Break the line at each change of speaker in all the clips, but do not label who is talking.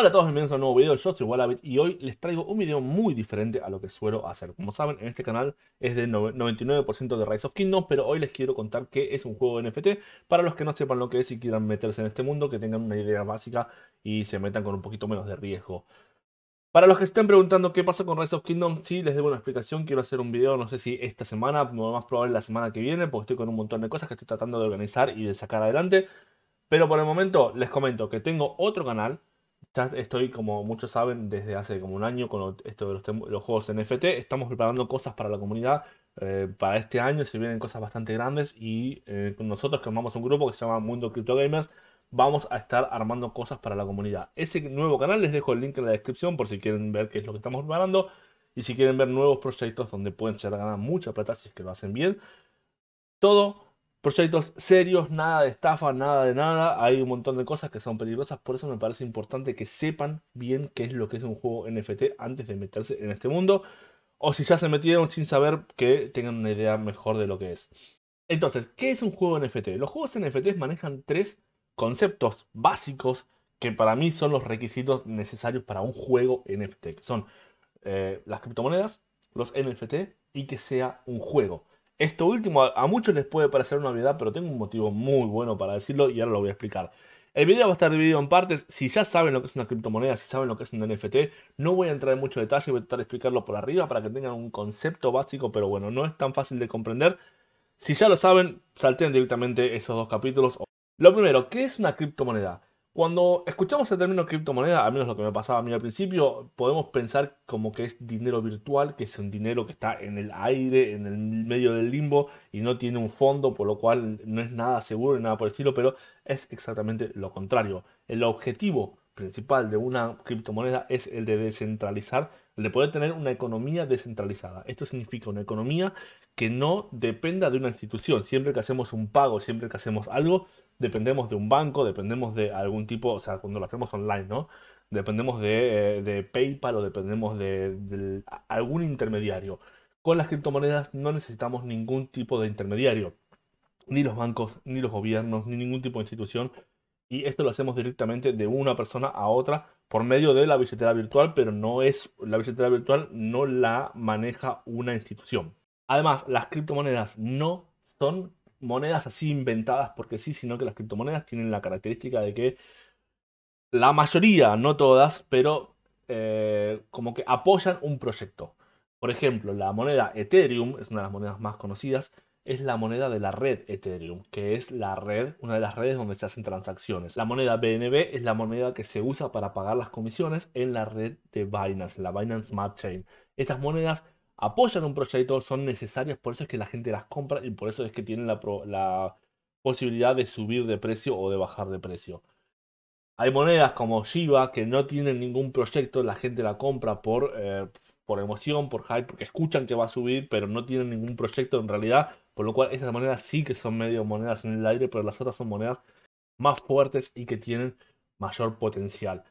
Hola a todos, bienvenidos a un nuevo video, yo soy Wallabit y hoy les traigo un video muy diferente a lo que suelo hacer. Como saben, en este canal es del 99% de Rise of Kingdoms, pero hoy les quiero contar qué es un juego de NFT para los que no sepan lo que es y quieran meterse en este mundo, que tengan una idea básica y se metan con un poquito menos de riesgo. Para los que estén preguntando qué pasó con Rise of Kingdoms, sí, les debo una explicación, quiero hacer un video, no sé si esta semana, más probable la semana que viene, porque estoy con un montón de cosas que estoy tratando de organizar y de sacar adelante. Pero por el momento les comento que tengo otro canal estoy, como muchos saben, desde hace como un año con esto de los, juegos NFT. Estamos preparando cosas para la comunidad eh, para este año. Se vienen cosas bastante grandes y eh, nosotros que armamos un grupo que se llama Mundo Crypto Gamers vamos a estar armando cosas para la comunidad. Ese nuevo canal les dejo el link en la descripción por si quieren ver qué es lo que estamos preparando y si quieren ver nuevos proyectos donde pueden ser ganar mucha plata si es que lo hacen bien. Todo proyectos serios, nada de estafa, nada de nada. Hay un montón de cosas que son peligrosas, por eso me parece importante que sepan bien qué es lo que es un juego NFT antes de meterse en este mundo. O si ya se metieron sin saber, que tengan una idea mejor de lo que es. Entonces, ¿qué es un juego NFT? Los juegos NFT manejan tres conceptos básicos que para mí son los requisitos necesarios para un juego NFT. son eh, las criptomonedas, los NFT y que sea un juego. Esto último a, muchos les puede parecer una obviedad, pero tengo un motivo muy bueno para decirlo y ahora lo voy a explicar. El video va a estar dividido en partes. Si ya saben lo que es una criptomoneda, si saben lo que es un NFT, no voy a entrar en mucho detalle, voy a tratar de explicarlo por arriba para que tengan un concepto básico, pero bueno, no es tan fácil de comprender. Si ya lo saben, salten directamente esos dos capítulos. Lo primero, ¿qué es una criptomoneda? Cuando escuchamos el término criptomoneda, al menos lo que me pasaba a mí al principio, podemos pensar como que es dinero virtual, que es un dinero que está en el aire, en el medio del limbo y no tiene un fondo, por lo cual no es nada seguro ni nada por el estilo, pero es exactamente lo contrario. El objetivo principal de una criptomoneda es el de descentralizar, el de poder tener una economía descentralizada. Esto significa una economía que no dependa de una institución. Siempre que hacemos un pago, siempre que hacemos algo, dependemos de un banco, dependemos de algún tipo, o sea, cuando lo hacemos online, ¿no? Dependemos de, eh, PayPal o dependemos de, algún intermediario. Con las criptomonedas no necesitamos ningún tipo de intermediario, ni los bancos, ni los gobiernos, ni ningún tipo de institución. Y esto lo hacemos directamente de una persona a otra por medio de la billetera virtual, pero no es la billetera virtual no la maneja una institución. Además, las criptomonedas no son monedas así inventadas porque sí, sino que las criptomonedas tienen la característica de que la mayoría, no todas, pero eh, como que apoyan un proyecto. Por ejemplo, la moneda Ethereum, es una de las monedas más conocidas, es la moneda de la red Ethereum, que es la red, una de las redes donde se hacen transacciones. La moneda BNB es la moneda que se usa para pagar las comisiones en la red de Binance, la Binance Smart Chain. Estas monedas apoyan un proyecto, son necesarias, por eso es que la gente las compra y por eso es que tienen la, posibilidad de subir de precio o de bajar de precio. Hay monedas como Shiba que no tienen ningún proyecto, la gente la compra por, eh, por emoción, por hype, porque escuchan que va a subir, pero no tienen ningún proyecto en realidad, por lo cual esas monedas sí que son medio monedas en el aire, pero las otras son monedas más fuertes y que tienen mayor potencial.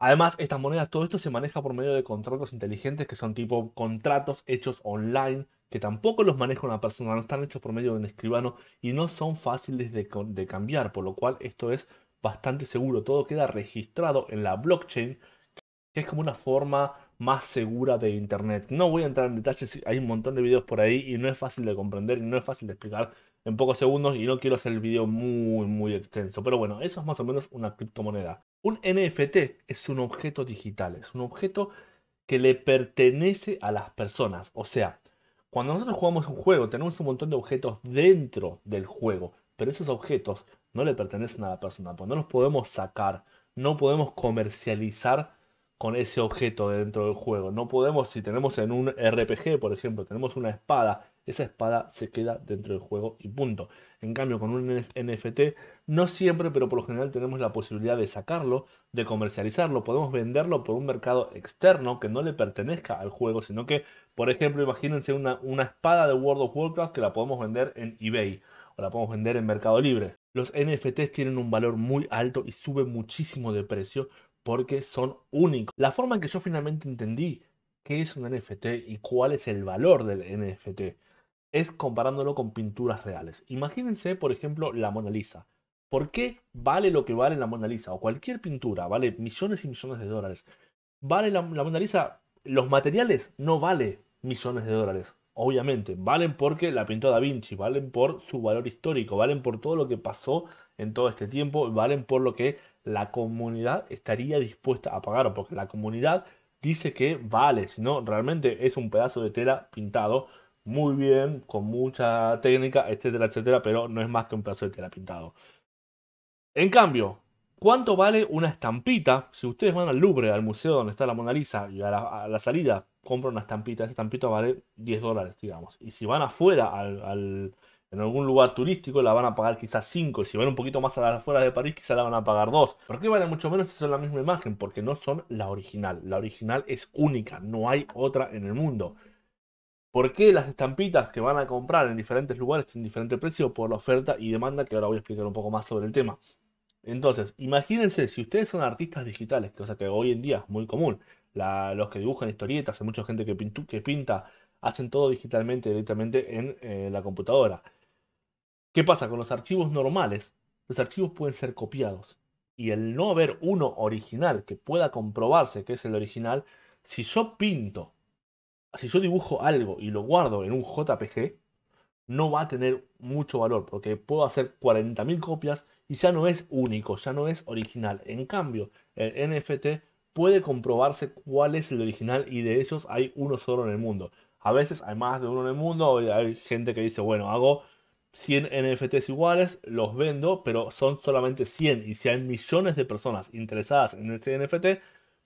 Además, estas monedas, todo esto se maneja por medio de contratos inteligentes que son tipo contratos hechos online, que tampoco los maneja una persona, no están hechos por medio de un escribano y no son fáciles de, cambiar, por lo cual esto es bastante seguro, todo queda registrado en la blockchain, que es como una forma más segura de Internet. No voy a entrar en detalles, hay un montón de videos por ahí y no es fácil de comprender y no es fácil de explicar en pocos segundos y no quiero hacer el video muy, muy extenso. Pero bueno, eso es más o menos una criptomoneda. Un NFT es un objeto digital, es un objeto que le pertenece a las personas. O sea, cuando nosotros jugamos un juego, tenemos un montón de objetos dentro del juego, pero esos objetos no le pertenecen a la persona, pues no los podemos sacar, no podemos comercializar con ese objeto dentro del juego. No podemos, si tenemos en un RPG, por ejemplo, tenemos una espada, esa espada se queda dentro del juego y punto. En cambio, con un NFT, no siempre, pero por lo general tenemos la posibilidad de sacarlo, de comercializarlo, podemos venderlo por un mercado externo que no le pertenezca al juego, sino que, por ejemplo, imagínense una, una espada de World of Warcraft que la podemos vender en eBay o la podemos vender en Mercado Libre. Los NFTs tienen un valor muy alto y suben muchísimo de precio porque son únicos. La forma en que yo finalmente entendí qué es un NFT y cuál es el valor del NFT es comparándolo con pinturas reales. Imagínense, por ejemplo, la Mona Lisa. ¿Por qué vale lo que vale la Mona Lisa? O cualquier pintura, vale millones y millones de dólares. ¿Vale la, Mona Lisa? Los materiales no vale millones de dólares, obviamente. Valen porque la pintó Da Vinci, valen por su valor histórico, valen por todo lo que pasó en todo este tiempo, valen por lo que la comunidad estaría dispuesta a pagar, porque la comunidad dice que vale, si no, realmente es un pedazo de tela pintado muy bien, con mucha técnica, etcétera, etcétera, pero no es más que un pedazo de tela pintado. En cambio, ¿cuánto vale una estampita? Si ustedes van al Louvre, al museo donde está la Mona Lisa, y a la, salida compran una estampita, esa estampita vale 10 dólares, digamos. Y si van afuera al en algún lugar turístico la van a pagar quizás 5, si van un poquito más a las afueras de París quizás la van a pagar 2. ¿Por qué vale mucho menos si son la misma imagen? Porque no son la original, la original es única, no hay otra en el mundo. ¿Por qué las estampitas que van a comprar en diferentes lugares tienen diferente precio por la oferta y demanda? Que ahora voy a explicar un poco más sobre el tema. Entonces, imagínense, si ustedes son artistas digitales, cosa que hoy en día es muy común, los que dibujan historietas, hay mucha gente que, pinta, hacen todo digitalmente directamente en eh, la computadora. ¿Qué pasa con los archivos normales? Los archivos pueden ser copiados. Y el no haber uno original que pueda comprobarse que es el original, si yo pinto, si yo dibujo algo y lo guardo en un JPG, no va a tener mucho valor porque puedo hacer 40.000 copias y ya no es único, ya no es original. En cambio, el NFT puede comprobarse cuál es el original y de ellos hay uno solo en el mundo. A veces hay más de uno en el mundo, hay gente que dice, bueno, hago 100 NFTs iguales, los vendo, pero son solamente 100. Y si hay millones de personas interesadas en este NFT,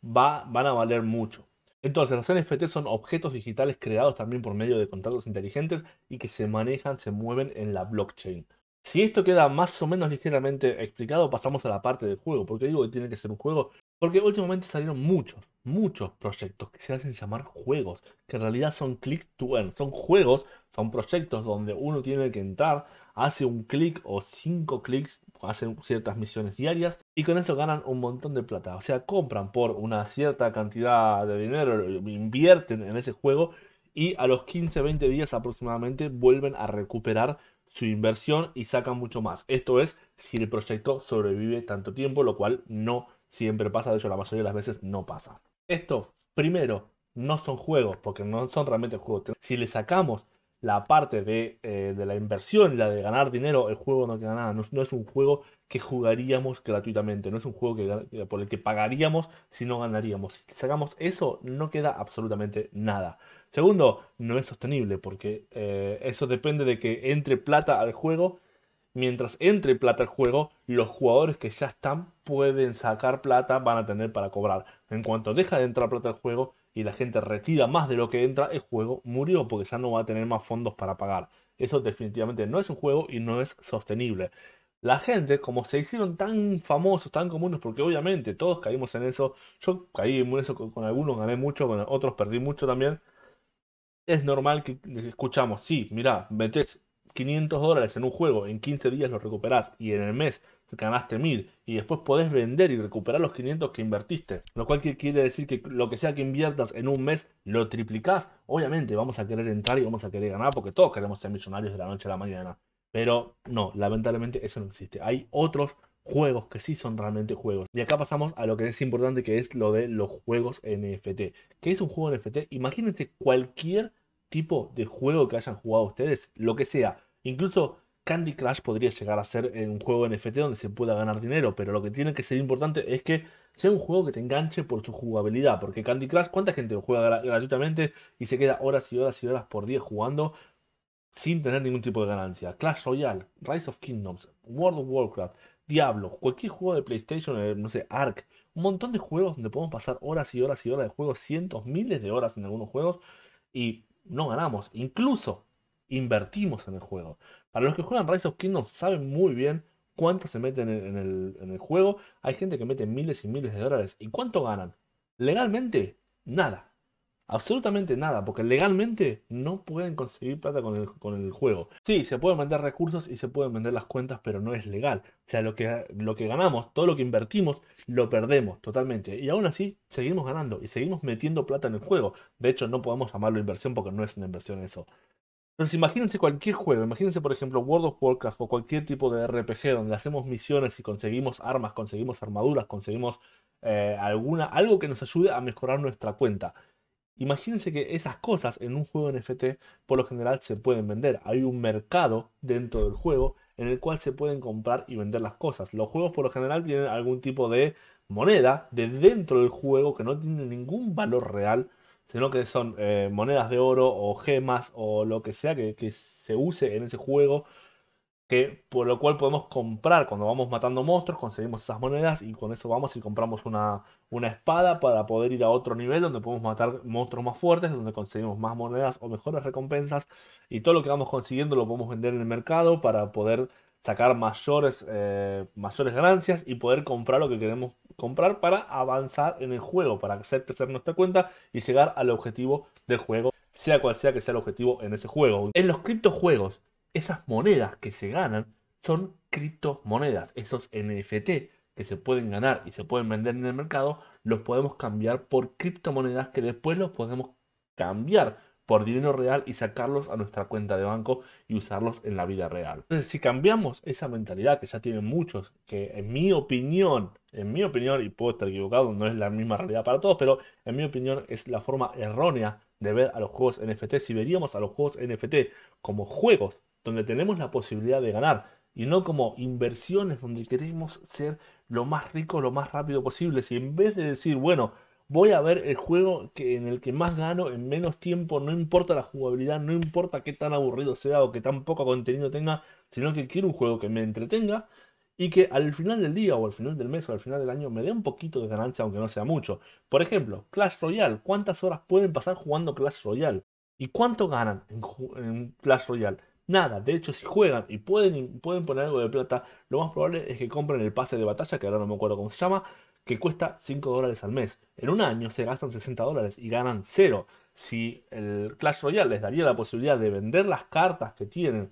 va, van a valer mucho. Entonces, los nfts son objetos digitales creados también por medio de contratos inteligentes y que se manejan, se mueven en la blockchain. Si esto queda más o menos ligeramente explicado, pasamos a la parte del juego, porque digo que tiene que ser un juego, porque últimamente salieron muchos, muchos proyectos que se hacen llamar juegos, que en realidad son click to earn, son juegos, son proyectos donde uno tiene que entrar, hace un clic o cinco clics, hacen ciertas misiones diarias y con eso ganan un montón de plata. O sea, compran por una cierta cantidad de dinero, invierten en ese juego y a los 15-20 días aproximadamente vuelven a recuperar su inversión y sacan mucho más. Esto es si el proyecto sobrevive tanto tiempo, lo cual no siempre pasa, de hecho la mayoría de las veces no pasa. Esto, primero, no son juegos, porque no son realmente juegos. Si le sacamos la parte de, eh, la inversión, la de ganar dinero, el juego no queda nada. No, es un juego que jugaríamos gratuitamente, no es un juego por el que pagaríamos si no ganaríamos. Si sacamos eso, no queda absolutamente nada. Segundo, no es sostenible, porque eh, eso depende de que entre plata al juego mientras entre plata al juego, los jugadores que ya están pueden sacar plata, van a tener para cobrar. En cuanto deja de entrar plata al juego y la gente retira más de lo que entra, el juego murió porque ya no va a tener más fondos para pagar. Eso definitivamente no es un juego y no es sostenible. La gente, como se hicieron tan famosos, tan comunes, porque obviamente todos caímos en eso, yo caí en eso con, algunos, gané mucho, con otros perdí mucho también, es normal que escuchamos, sí, mira, metes 500 dólares en un juego, en 15 días lo recuperás y en el mes ganaste 1000 y después podés vender y recuperar los 500 que invertiste. Lo cual quiere decir que lo que sea que inviertas en un mes lo triplicás. Obviamente vamos a querer entrar y vamos a querer ganar porque todos queremos ser millonarios de la noche a la mañana. Pero no, lamentablemente eso no existe. Hay otros juegos que sí son realmente juegos. Y acá pasamos a lo que es importante que es lo de los juegos NFT. ¿Qué es un juego NFT? Imagínense cualquier tipo de juego que hayan jugado ustedes, lo que sea. Incluso Candy Crush podría llegar a ser un juego NFT donde se pueda ganar dinero, pero lo que tiene que ser importante es que sea un juego que te enganche por su jugabilidad, porque Candy Crush, ¿cuánta gente juega gratuitamente y se queda horas y horas y horas por día jugando sin tener ningún tipo de ganancia? Clash Royale, Rise of Kingdoms, World of Warcraft, Diablo, cualquier juego de PlayStation, eh, no sé, Ark, un montón de juegos donde podemos pasar horas y horas y horas de juegos, cientos, miles de horas en algunos juegos y no ganamos. Incluso invertimos en el juego. Para los que juegan Rise of Kingdoms saben muy bien cuánto se meten en el, juego. Hay gente que mete miles y miles de dólares. ¿Y cuánto ganan? Legalmente, nada. Absolutamente nada, porque legalmente no pueden conseguir plata con el, juego. Sí, se pueden vender recursos y se pueden vender las cuentas, pero no es legal. O sea, lo que, lo que ganamos, todo lo que invertimos, lo perdemos totalmente. Y aún así, seguimos ganando y seguimos metiendo plata en el juego. De hecho, no podemos llamarlo inversión porque no es una inversión eso. Entonces imagínense cualquier juego, imagínense por ejemplo World of Warcraft o cualquier tipo de RPG donde hacemos misiones y conseguimos armas, conseguimos armaduras, conseguimos eh, alguna, algo que nos ayude a mejorar nuestra cuenta. Imagínense que esas cosas en un juego NFT por lo general se pueden vender. Hay un mercado dentro del juego en el cual se pueden comprar y vender las cosas. Los juegos por lo general tienen algún tipo de moneda de dentro del juego que no tiene ningún valor real, sino que son eh, monedas de oro o gemas o lo que sea que se use en ese juego por lo cual podemos comprar cuando vamos matando monstruos, conseguimos esas monedas y con eso vamos y compramos una, una espada para poder ir a otro nivel donde podemos matar monstruos más fuertes, donde conseguimos más monedas o mejores recompensas y todo lo que vamos consiguiendo lo podemos vender en el mercado para poder sacar mayores, eh, mayores ganancias y poder comprar lo que queremos comprar para avanzar en el juego, para hacer crecer nuestra cuenta y llegar al objetivo del juego, sea cual sea que sea el objetivo en ese juego. En los criptojuegos, esas monedas que se ganan son criptomonedas, esos NFT que se pueden ganar y se pueden vender en el mercado, los podemos cambiar por criptomonedas que después los podemos cambiar por dinero real y sacarlos a nuestra cuenta de banco y usarlos en la vida real. Entonces, si cambiamos esa mentalidad que ya tienen muchos, que en mi opinión, en mi opinión, y puedo estar equivocado, no es la misma realidad para todos, pero en mi opinión es la forma errónea de ver a los juegos NFT. Si veríamos a los juegos NFT como juegos donde tenemos la posibilidad de ganar y no como inversiones donde queremos ser lo más rico, lo más rápido posible. Si en vez de decir, bueno, voy a ver el juego que, en el que más gano en menos tiempo, no importa la jugabilidad, no importa qué tan aburrido sea o qué tan poco contenido tenga, sino que quiero un juego que me entretenga y que al final del día o al final del mes o al final del año me dé un poquito de ganancia aunque no sea mucho. Por ejemplo, Clash Royale, ¿cuántas horas pueden pasar jugando Clash Royale? ¿Y cuánto ganan en Clash Royale? nada. De hecho, si juegan y pueden, pueden poner algo de plata, lo más probable es que compren el pase de batalla, que ahora no me acuerdo cómo se llama, que cuesta 5 dólares al mes. En un año se gastan 60 dólares y ganan cero. Si el Clash Royale les daría la posibilidad de vender las cartas que tienen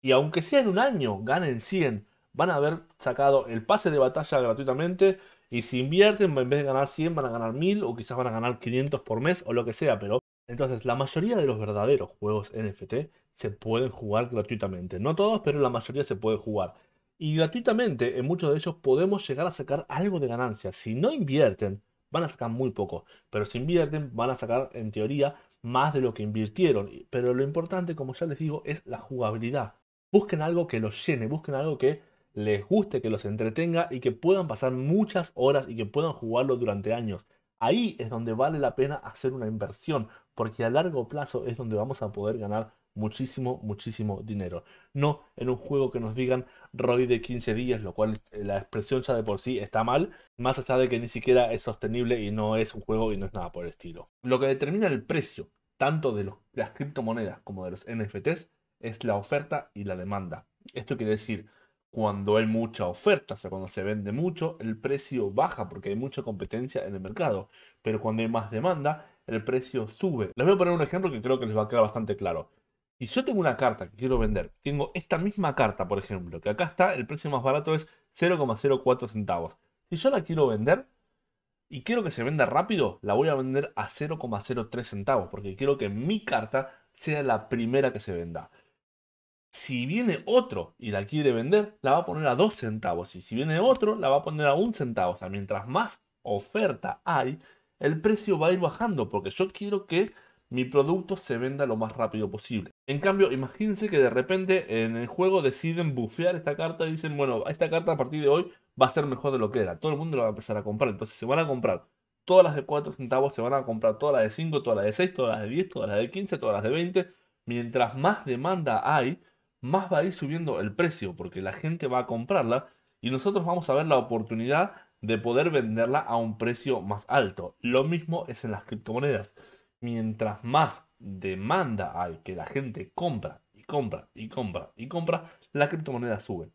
y aunque sea en un año ganen 100, van a haber sacado el pase de batalla gratuitamente y si invierten, en vez de ganar 100, van a ganar 1000 o quizás van a ganar 500 por mes o lo que sea, pero entonces, la mayoría de los verdaderos juegos NFT se pueden jugar gratuitamente. No todos, pero la mayoría se puede jugar. Y gratuitamente, en muchos de ellos podemos llegar a sacar algo de ganancia. Si no invierten, van a sacar muy poco. Pero si invierten, van a sacar, en teoría, más de lo que invirtieron. Pero lo importante, como ya les digo, es la jugabilidad. Busquen algo que los llene, busquen algo que les guste, que los entretenga y que puedan pasar muchas horas y que puedan jugarlo durante años. Ahí es donde vale la pena hacer una inversión, porque a largo plazo es donde vamos a poder ganar muchísimo, muchísimo dinero. No en un juego que nos digan ROI de 15 días, lo cual eh, la expresión ya de por sí está mal, más allá de que ni siquiera es sostenible y no es un juego y no es nada por el estilo. Lo que determina el precio, tanto de los, las criptomonedas como de los NFTs, es la oferta y la demanda. Esto quiere decir cuando hay mucha oferta, o sea, cuando se vende mucho, el precio baja porque hay mucha competencia en el mercado. Pero cuando hay más demanda, el precio sube. Les voy a poner un ejemplo que creo que les va a quedar bastante claro. Si yo tengo una carta que quiero vender, tengo esta misma carta, por ejemplo, que acá está, el precio más barato es 0,04 centavos. Si yo la quiero vender y quiero que se venda rápido, la voy a vender a 0,03 centavos, porque quiero que mi carta sea la primera que se venda. Si viene otro y la quiere vender, la va a poner a 2 centavos. Y si viene otro, la va a poner a 1 centavo. O sea, mientras más oferta hay, el precio va a ir bajando porque yo quiero que mi producto se venda lo más rápido posible. En cambio, imagínense que de repente en el juego deciden bufear esta carta y dicen, bueno, esta carta a partir de hoy va a ser mejor de lo que era. Todo el mundo lo va a empezar a comprar. Entonces se van a comprar todas las de 4 centavos, se van a comprar todas las de 5, todas las de 6, todas las de 10, todas las de 15, todas las de 20. Mientras más demanda hay, más va a ir subiendo el precio porque la gente va a comprarla y nosotros vamos a ver la oportunidad de poder venderla a un precio más alto. Lo mismo es en las criptomonedas. Mientras más demanda hay que la gente compra y compra y compra y compra, la criptomoneda sube.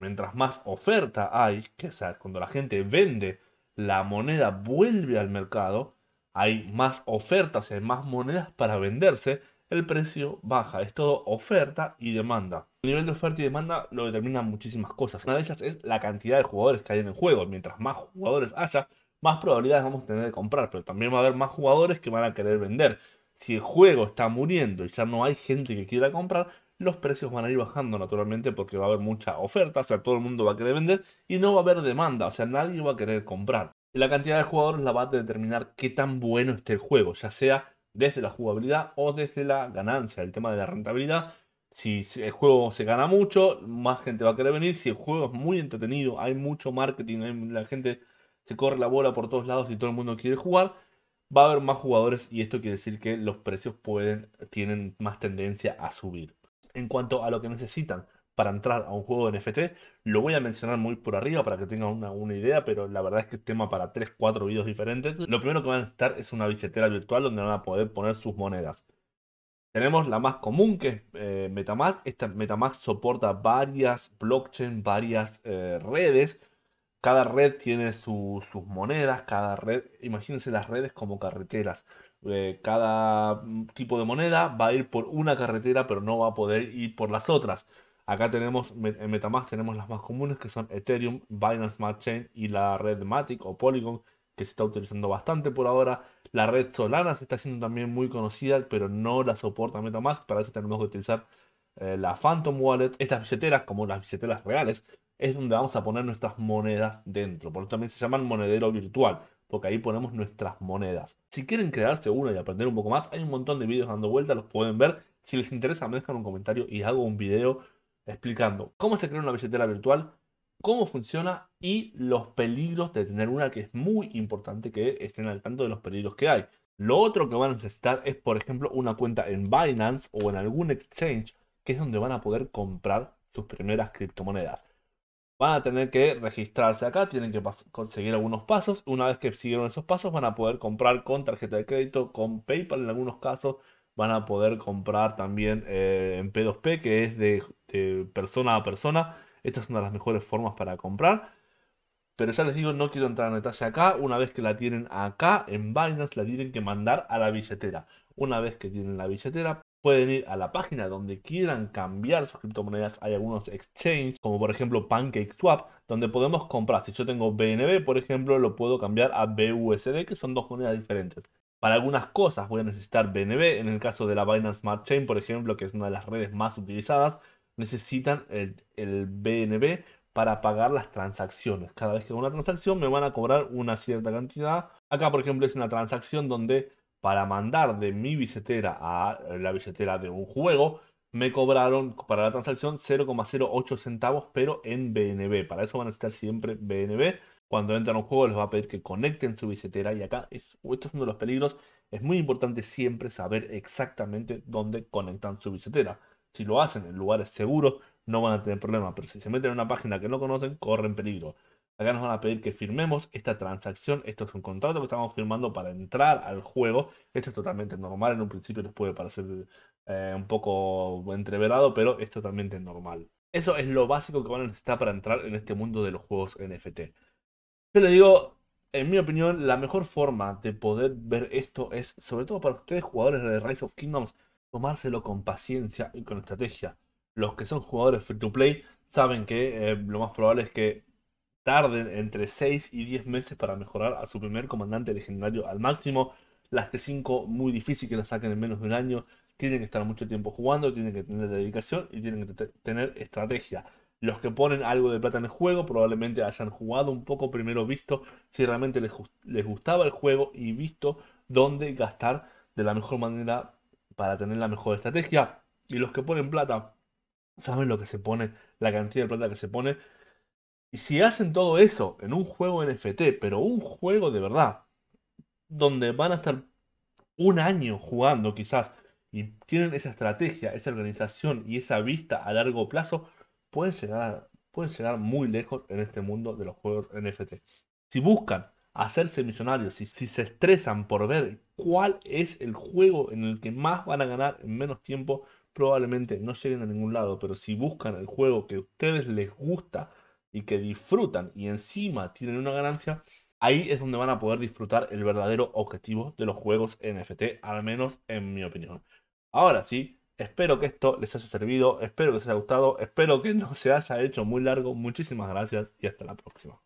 Mientras más oferta hay, que sea, cuando la gente vende, la moneda vuelve al mercado, hay más ofertas, hay más monedas para venderse el precio baja. Es todo oferta y demanda. El nivel de oferta y demanda lo determinan muchísimas cosas. Una de ellas es la cantidad de jugadores que hay en el juego. Mientras más jugadores haya, más probabilidades vamos a tener de comprar. Pero también va a haber más jugadores que van a querer vender. Si el juego está muriendo y ya no hay gente que quiera comprar, los precios van a ir bajando naturalmente porque va a haber mucha oferta, o sea, todo el mundo va a querer vender y no va a haber demanda, o sea, nadie va a querer comprar. La cantidad de jugadores la va a determinar qué tan bueno esté el juego, ya sea desde la jugabilidad o desde la ganancia, el tema de la rentabilidad. Si el juego se gana mucho, más gente va a querer venir. Si el juego es muy entretenido, hay mucho marketing, la gente se corre la bola por todos lados y todo el mundo quiere jugar, va a haber más jugadores y esto quiere decir que los precios pueden, tienen más tendencia a subir. En cuanto a lo que necesitan, para entrar a un juego de NFT. Lo voy a mencionar muy por arriba para que tengan una, idea, pero la verdad es que es tema para 3, 4 videos diferentes. Lo primero que van a necesitar es una billetera virtual donde van a poder poner sus monedas. Tenemos la más común que es eh, Metamask. Esta Metamask soporta varias blockchain, varias eh, redes. Cada red tiene sus monedas, cada red, imagínense las redes como carreteras eh, cada mm, tipo de moneda va a ir por una carretera, pero no va a poder ir por las otras. Acá tenemos, en Metamask tenemos las más comunes que son Ethereum, Binance Smart Chain y la red Matic o Polygon, que se está utilizando bastante por ahora. La red Solana se está haciendo también muy conocida, pero no la soporta Metamask. Para eso tenemos que utilizar eh, la Phantom Wallet. Estas billeteras, como las billeteras reales, es donde vamos a poner nuestras monedas dentro. Por eso también se llaman monedero virtual, porque ahí ponemos nuestras monedas. Si quieren crearse una y aprender un poco más, hay un montón de vídeos dando vuelta, los pueden ver. Si les interesa, me dejan un comentario y hago un video explicando cómo se crea una billetera virtual, cómo funciona y los peligros de tener una, que es muy importante que estén al tanto de los peligros que hay. Lo otro que van a necesitar es, por ejemplo, una cuenta en Binance o en algún exchange, que es donde van a poder comprar sus primeras criptomonedas. Van a tener que registrarse acá, tienen que conseguir algunos pasos. Una vez que siguieron esos pasos, van a poder comprar con tarjeta de crédito, con PayPal en algunos casos, van a poder comprar también eh, en P2P, que es de, de, persona a persona. Esta es una de las mejores formas para comprar. Pero ya les digo, no quiero entrar en detalle acá. Una vez que la tienen acá en Binance, la tienen que mandar a la billetera. Una vez que tienen la billetera, pueden ir a la página donde quieran cambiar sus criptomonedas. Hay algunos exchanges, como por ejemplo PancakeSwap, donde podemos comprar. Si yo tengo BNB, por ejemplo, lo puedo cambiar a BUSD, que son dos monedas diferentes. Para algunas cosas voy a necesitar BNB, en el caso de la Binance Smart Chain, por ejemplo, que es una de las redes más utilizadas, necesitan el, BNB para pagar las transacciones. Cada vez que hago una transacción me van a cobrar una cierta cantidad. Acá, por ejemplo, es una transacción donde para mandar de mi billetera a la billetera de un juego, me cobraron para la transacción 0,08 centavos, pero en BNB. Para eso van a necesitar siempre BNB cuando entran a un juego les va a pedir que conecten su billetera y acá es, esto es uno de los peligros. Es muy importante siempre saber exactamente dónde conectan su billetera. Si lo hacen en lugares seguros no van a tener problemas, pero si se meten en una página que no conocen corren peligro. Acá nos van a pedir que firmemos esta transacción. Esto es un contrato que estamos firmando para entrar al juego. Esto es totalmente normal. En un principio les puede parecer eh, un poco entreverado, pero es totalmente normal. Eso es lo básico que van a necesitar para entrar en este mundo de los juegos NFT. Yo le digo, en mi opinión, la mejor forma de poder ver esto es, sobre todo para ustedes jugadores de Rise of Kingdoms, tomárselo con paciencia y con estrategia. Los que son jugadores free to play saben que eh, lo más probable es que tarden entre 6 y 10 meses para mejorar a su primer comandante legendario al máximo. Las T5 muy difícil que las saquen en menos de un año. Tienen que estar mucho tiempo jugando, tienen que tener dedicación y tienen que tener estrategia los que ponen algo de plata en el juego probablemente hayan jugado un poco primero, visto si realmente les, les gustaba el juego y visto dónde gastar de la mejor manera para tener la mejor estrategia. Y los que ponen plata saben lo que se pone, la cantidad de plata que se pone. Y si hacen todo eso en un juego NFT, pero un juego de verdad, donde van a estar un año jugando quizás, y tienen esa estrategia, esa organización y esa vista a largo plazo, pueden llegar, muy lejos en este mundo de los juegos NFT. Si buscan hacerse millonarios, y si se estresan por ver cuál es el juego en el que más van a ganar en menos tiempo, probablemente no lleguen a ningún lado, pero si buscan el juego que a ustedes les gusta y que disfrutan y encima tienen una ganancia, ahí es donde van a poder disfrutar el verdadero objetivo de los juegos NFT, al menos en mi opinión. Ahora sí, Espero que esto les haya servido, espero que les haya gustado, espero que no se haya hecho muy largo. Muchísimas gracias y hasta la próxima.